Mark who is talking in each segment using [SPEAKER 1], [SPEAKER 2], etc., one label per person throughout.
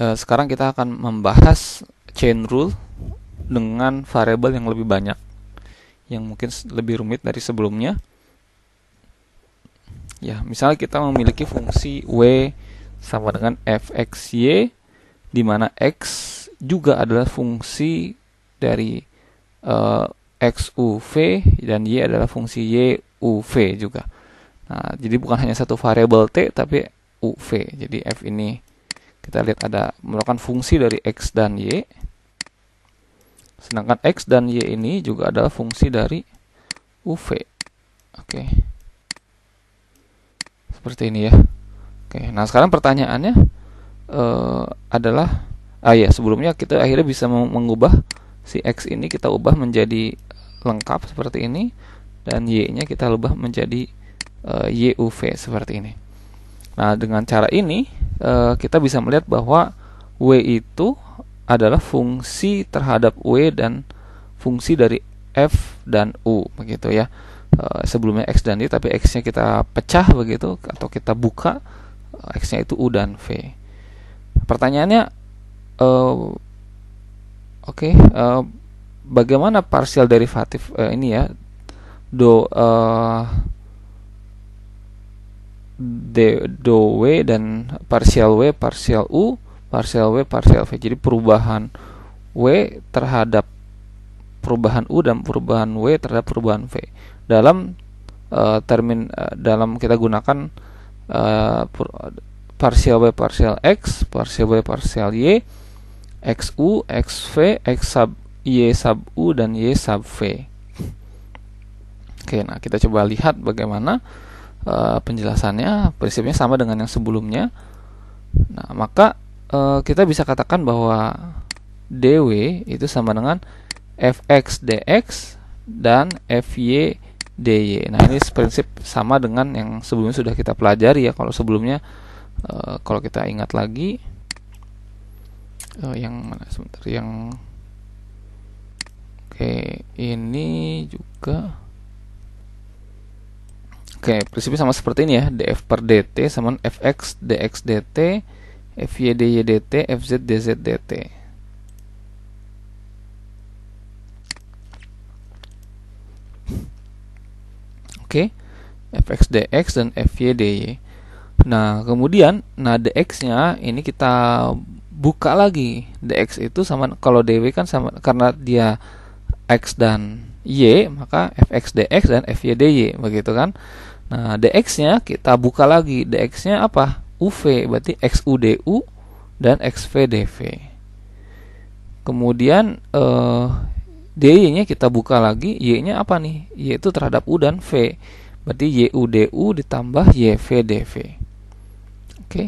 [SPEAKER 1] Eh, sekarang kita akan membahas chain rule dengan variabel yang lebih banyak yang mungkin lebih rumit dari sebelumnya ya misalnya kita memiliki fungsi w sama dengan fxy di mana x juga adalah fungsi dari uh, x v dan y adalah fungsi y v juga nah jadi bukan hanya satu variabel t tapi u v jadi f ini kita lihat ada merupakan fungsi dari x dan y sedangkan x dan y ini juga adalah fungsi dari uv oke seperti ini ya oke nah sekarang pertanyaannya uh, adalah ah ya sebelumnya kita akhirnya bisa mengubah si x ini kita ubah menjadi lengkap seperti ini dan y-nya kita ubah menjadi uh, eh, yuv seperti ini Nah, dengan cara ini uh, kita bisa melihat bahwa W itu adalah fungsi terhadap W dan fungsi dari F dan U begitu ya. Uh, sebelumnya X dan Y tapi X-nya kita pecah begitu atau kita buka eh, X-nya itu U dan V. Pertanyaannya uh, oke okay, uh, bagaimana parsial derivatif uh, ini ya do uh, D, W dan parsial W, parsial U, parsial W, parsial V. Jadi perubahan W terhadap perubahan U dan perubahan W terhadap perubahan V. Dalam uh, termin uh, dalam kita gunakan uh, eh, parsial W parsial X, parsial W parsial Y, x u x v X sub Y sub U dan Y sub V. Oke, nah kita coba lihat bagaimana uh, penjelasannya prinsipnya sama dengan yang sebelumnya nah maka uh, kita bisa katakan bahwa dw itu sama dengan fx dx dan fy dy nah ini prinsip sama dengan yang sebelumnya sudah kita pelajari ya kalau sebelumnya uh, kalau kita ingat lagi uh, yang mana sebentar yang oke ini juga Oke, prinsipnya sama seperti ini ya. DF per DT sama FX DX DT FY DY DT FZ DZ DT. Oke. FX DX dan FY DY. Nah, kemudian nah DX-nya ini kita buka lagi. DX itu sama kalau DW kan sama karena dia X dan Y, maka FX DX dan FY DY begitu kan. Nah, dx-nya kita buka lagi. dx-nya apa? UV, berarti XUDU dan XVDV. Kemudian eh, dy-nya kita buka lagi, y-nya apa nih? Y itu terhadap u dan v. Berarti YUDU ditambah YVDV. Oke.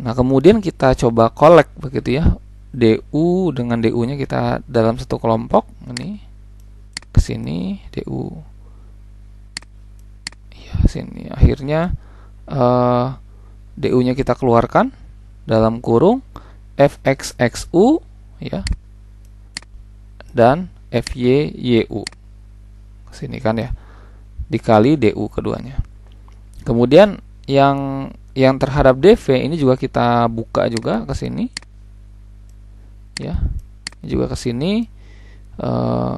[SPEAKER 1] Nah, kemudian kita coba kolek begitu ya. DU dengan DU-nya kita dalam satu kelompok ini ke sini DU sini akhirnya uh, eh, du-nya kita keluarkan dalam kurung fxxu ya dan fyyu sini kan ya dikali du keduanya kemudian yang yang terhadap dv ini juga kita buka juga ke sini ya juga ke sini uh, eh,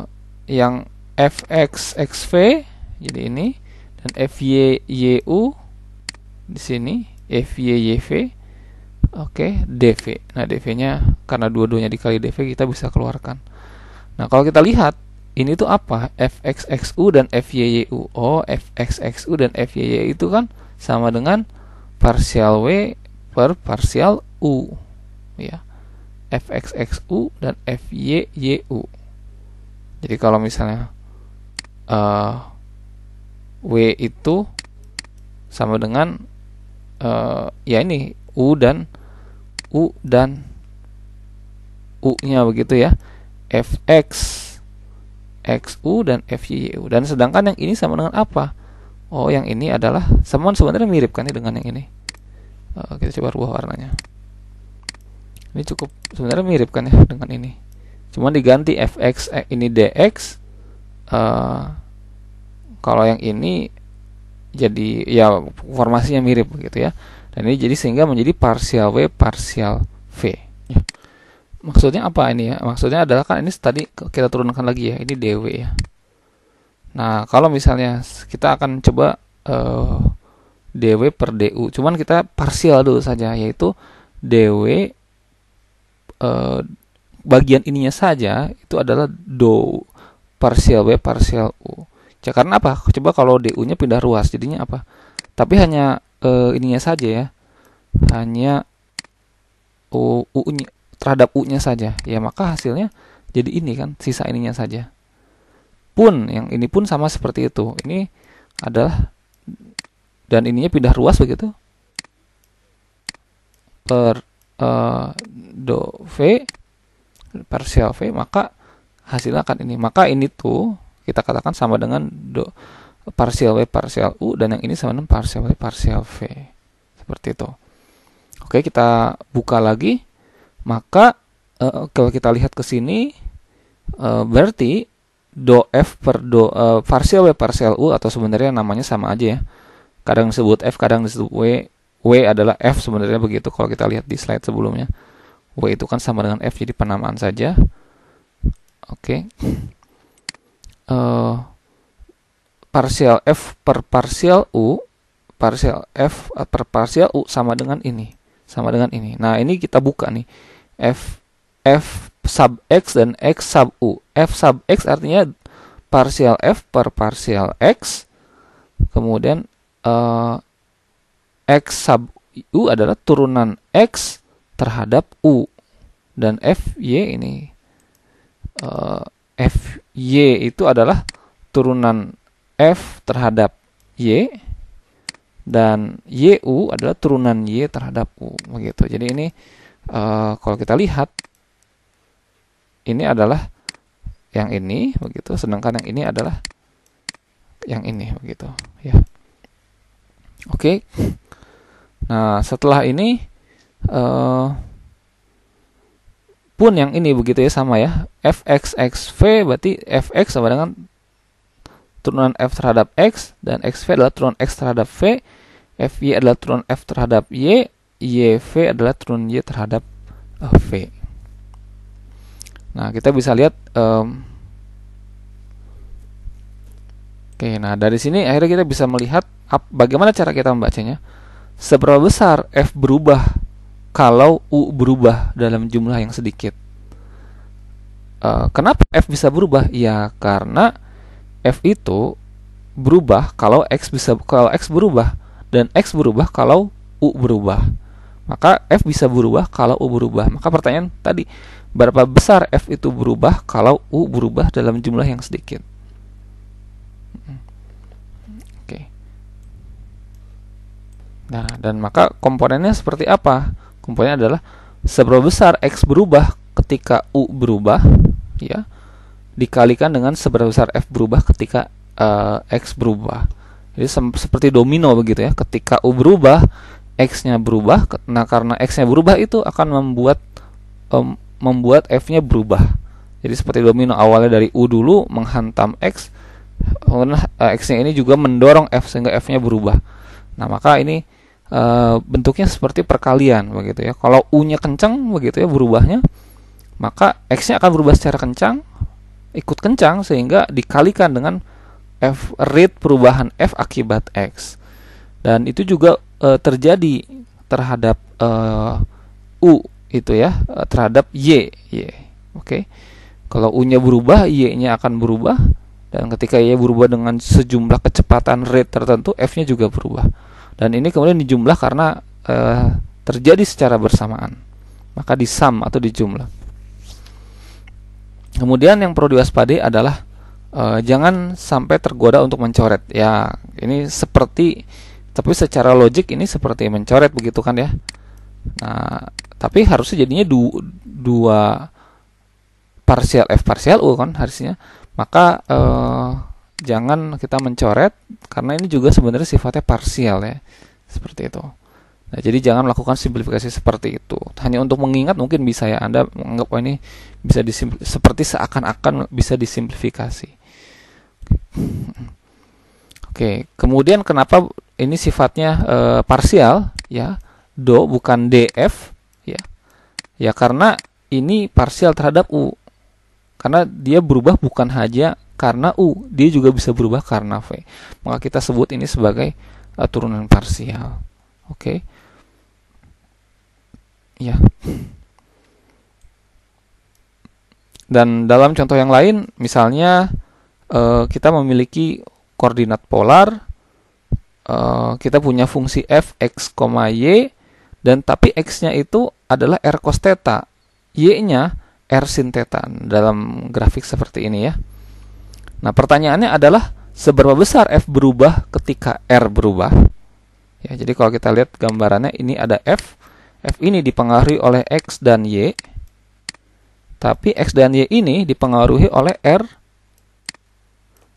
[SPEAKER 1] yang fx xv jadi ini dan FYYU di sini FYYV Oke, okay, DV. Nah, DV-nya karena dua-duanya dikali DV kita bisa keluarkan. Nah, kalau kita lihat ini tuh apa? FXXU dan FYYU. Oh, FXXU dan FYY itu kan sama dengan parsial W per parsial U. Ya. FXXU dan FYYU. Jadi kalau misalnya eh, W itu sama dengan uh, ya ini U dan U dan U-nya begitu ya. Fx u dan FYU. Dan sedangkan yang ini sama dengan apa? Oh, yang ini adalah semua sebenarnya mirip kan dengan yang ini. Uh, kita coba rubah warnanya. Ini cukup sebenarnya mirip kan ya dengan ini. Cuman diganti fx x eh, ini dx uh, kalau yang ini jadi ya formasinya mirip gitu ya dan ini jadi sehingga menjadi parsial w parsial v ya. maksudnya apa ini ya maksudnya adalah kan ini tadi kita turunkan lagi ya ini dw ya nah kalau misalnya kita akan coba uh, eh, dw per du cuman kita parsial dulu saja yaitu dw uh, eh, bagian ininya saja itu adalah do parsial w parsial u Ya, karena apa? Coba kalau DU-nya pindah ruas, jadinya apa? Tapi hanya e, ininya saja ya. Hanya U, U -nya, terhadap U-nya saja. Ya, maka hasilnya jadi ini kan, sisa ininya saja. Pun, yang ini pun sama seperti itu. Ini adalah, dan ininya pindah ruas begitu. Per e, do V, parsial V, maka hasilnya akan ini. Maka ini tuh kita katakan sama dengan do, parsial W parsial U dan yang ini sama dengan parsial W parsial V. Seperti itu. Oke, kita buka lagi. Maka uh, kalau kita lihat ke sini uh, berarti do F per do uh, parsial W parsial U atau sebenarnya namanya sama aja ya. Kadang disebut F, kadang disebut W. W adalah F sebenarnya begitu kalau kita lihat di slide sebelumnya. W itu kan sama dengan F jadi penamaan saja. Oke. Okay uh, parsial f per parsial u parsial f per parsial u sama dengan ini sama dengan ini nah ini kita buka nih f f sub x dan x sub u f sub x artinya parsial f per parsial x kemudian uh, x sub u adalah turunan x terhadap u dan f y ini uh, f y itu adalah turunan F terhadap Y dan YU adalah turunan Y terhadap U begitu. Jadi ini e, kalau kita lihat ini adalah yang ini begitu sedangkan yang ini adalah yang ini begitu ya. Oke. Okay. Nah, setelah ini eh pun yang ini begitu ya sama ya fxxv berarti fx sama dengan turunan f terhadap x dan xv adalah turunan x terhadap v fy adalah turunan f terhadap y yv adalah turunan y terhadap eh, v nah kita bisa lihat um, oke okay, nah dari sini akhirnya kita bisa melihat bagaimana cara kita membacanya seberapa besar f berubah kalau U berubah dalam jumlah yang sedikit. Uh, kenapa F bisa berubah? Ya karena F itu berubah kalau X bisa kalau X berubah dan X berubah kalau U berubah. Maka F bisa berubah kalau U berubah. Maka pertanyaan tadi, berapa besar F itu berubah kalau U berubah dalam jumlah yang sedikit? Hmm. Oke. Nah, dan maka komponennya seperti apa? Kumpulannya adalah seberapa besar X berubah ketika U berubah, ya, dikalikan dengan seberapa besar F berubah ketika uh, X berubah. Jadi seperti domino begitu ya, ketika U berubah, X-nya berubah, nah karena X-nya berubah itu akan membuat um, membuat F-nya berubah. Jadi seperti domino awalnya dari U dulu menghantam X, kemudian eh, X-nya ini juga mendorong F sehingga F-nya berubah. Nah, maka ini e, bentuknya seperti perkalian begitu ya. Kalau U-nya kencang begitu ya berubahnya, maka X-nya akan berubah secara kencang, ikut kencang sehingga dikalikan dengan F rate perubahan F akibat X. Dan itu juga e, terjadi terhadap e, U itu ya, terhadap Y, Y. Oke. Okay? Kalau U-nya berubah, Y-nya akan berubah dan ketika Y berubah dengan sejumlah kecepatan rate tertentu, F-nya juga berubah. Dan ini kemudian dijumlah karena e, terjadi secara bersamaan. Maka disam atau dijumlah. Kemudian yang perlu diwaspadai adalah e, jangan sampai tergoda untuk mencoret. Ya, ini seperti tapi secara logik ini seperti mencoret begitu kan ya. Nah, tapi harusnya jadinya du, dua parsial f parsial u kan harusnya. Maka eh, jangan kita mencoret karena ini juga sebenarnya sifatnya parsial ya seperti itu nah jadi jangan melakukan simplifikasi seperti itu hanya untuk mengingat mungkin bisa ya anda menganggap oh, ini bisa disimpl- seperti seakan-akan bisa disimplifikasi oke kemudian kenapa ini sifatnya e, parsial ya do bukan df ya ya karena ini parsial terhadap u karena dia berubah bukan hanya karena U, dia juga bisa berubah karena V. Maka kita sebut ini sebagai uh, turunan parsial. Oke. Okay? Ya. Dan dalam contoh yang lain, misalnya uh, kita memiliki koordinat polar, uh, kita punya fungsi f x, y, dan tapi x-nya itu adalah r cos theta, y-nya r sin theta dalam grafik seperti ini ya. Nah, pertanyaannya adalah seberapa besar F berubah ketika R berubah? Ya, jadi kalau kita lihat gambarannya ini ada F. F ini dipengaruhi oleh X dan Y. Tapi X dan Y ini dipengaruhi oleh R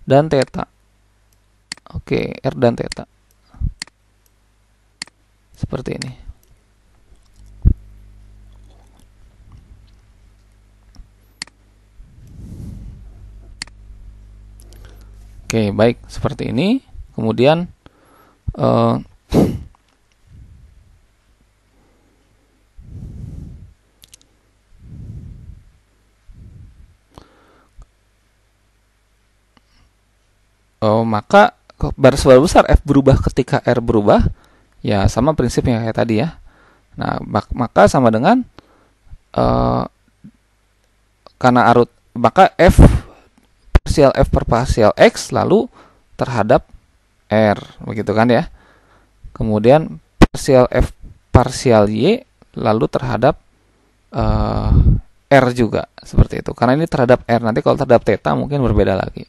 [SPEAKER 1] dan theta. Oke, R dan theta. Seperti ini. Oke, baik seperti ini. Kemudian uh, oh, maka baris seberapa besar F berubah ketika R berubah? Ya, sama prinsipnya kayak tadi ya. Nah, maka sama dengan uh, karena arut maka F parsial f per parsial x lalu terhadap r begitu kan ya kemudian parsial f parsial y lalu terhadap uh, r juga seperti itu karena ini terhadap r nanti kalau terhadap theta mungkin berbeda lagi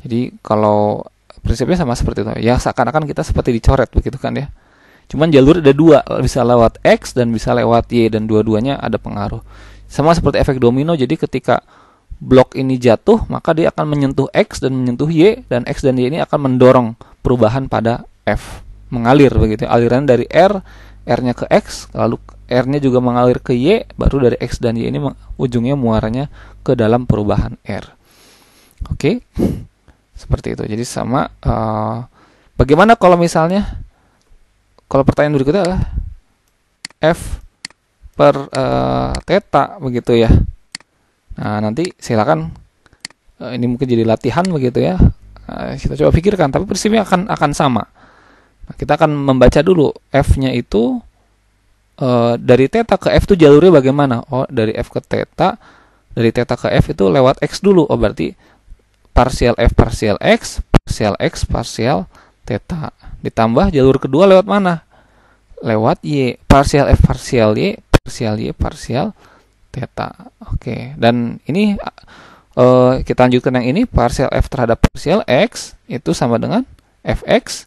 [SPEAKER 1] jadi kalau prinsipnya sama seperti itu ya seakan-akan kita seperti dicoret begitu kan ya cuman jalur ada dua bisa lewat x dan bisa lewat y dan dua-duanya ada pengaruh sama seperti efek domino jadi ketika blok ini jatuh, maka dia akan menyentuh X dan menyentuh Y dan X dan Y ini akan mendorong perubahan pada F. Mengalir begitu. Aliran dari R, R-nya ke X, lalu R-nya juga mengalir ke Y, baru dari X dan Y ini ujungnya muaranya ke dalam perubahan R. Oke. Seperti itu. Jadi sama uh, bagaimana kalau misalnya kalau pertanyaan berikutnya adalah F per uh, eh, theta begitu ya Nah, nanti silakan eh, ini mungkin jadi latihan begitu ya. Eh, kita coba pikirkan, tapi prinsipnya akan akan sama. Nah, kita akan membaca dulu f-nya itu eh, dari theta ke f itu jalurnya bagaimana? Oh, dari f ke theta, dari theta ke f itu lewat x dulu. Oh, berarti parsial f parsial x, parsial x parsial theta ditambah jalur kedua lewat mana? Lewat y, parsial f parsial y parsial, y, parsial theta. Oke, dan ini uh, kita lanjutkan yang ini parsial f terhadap parsial x itu sama dengan fx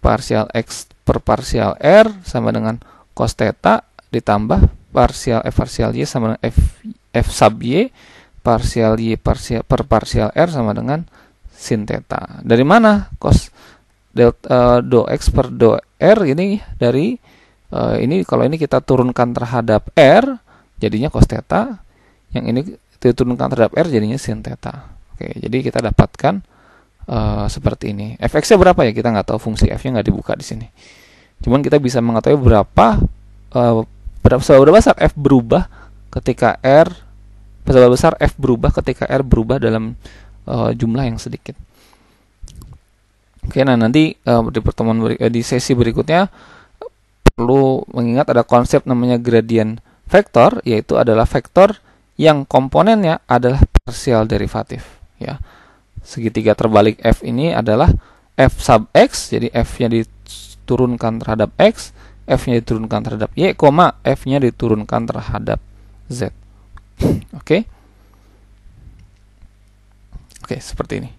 [SPEAKER 1] parsial x per parsial r sama dengan cos theta ditambah parsial f parsial y sama dengan f f sub y parsial y parsial per parsial r sama dengan sin theta. Dari mana cos delta uh, eh, do x per do r ini dari uh, ini kalau ini kita turunkan terhadap r jadinya cos theta yang ini diturunkan terhadap R jadinya sin theta oke jadi kita dapatkan uh, seperti ini fx nya berapa ya kita nggak tahu fungsi f nya nggak dibuka di sini cuman kita bisa mengetahui berapa uh, berapa seberapa besar f berubah ketika R seberapa besar f berubah ketika R berubah dalam uh, jumlah yang sedikit Oke, nah nanti uh, di pertemuan beri, uh, di sesi berikutnya perlu mengingat ada konsep namanya gradient vektor yaitu adalah vektor yang komponennya adalah parsial derivatif ya. Segitiga terbalik f ini adalah f sub x jadi f-nya diturunkan terhadap x, f-nya diturunkan terhadap y, koma, f-nya diturunkan terhadap z. Oke. Okay? Oke, okay, seperti ini.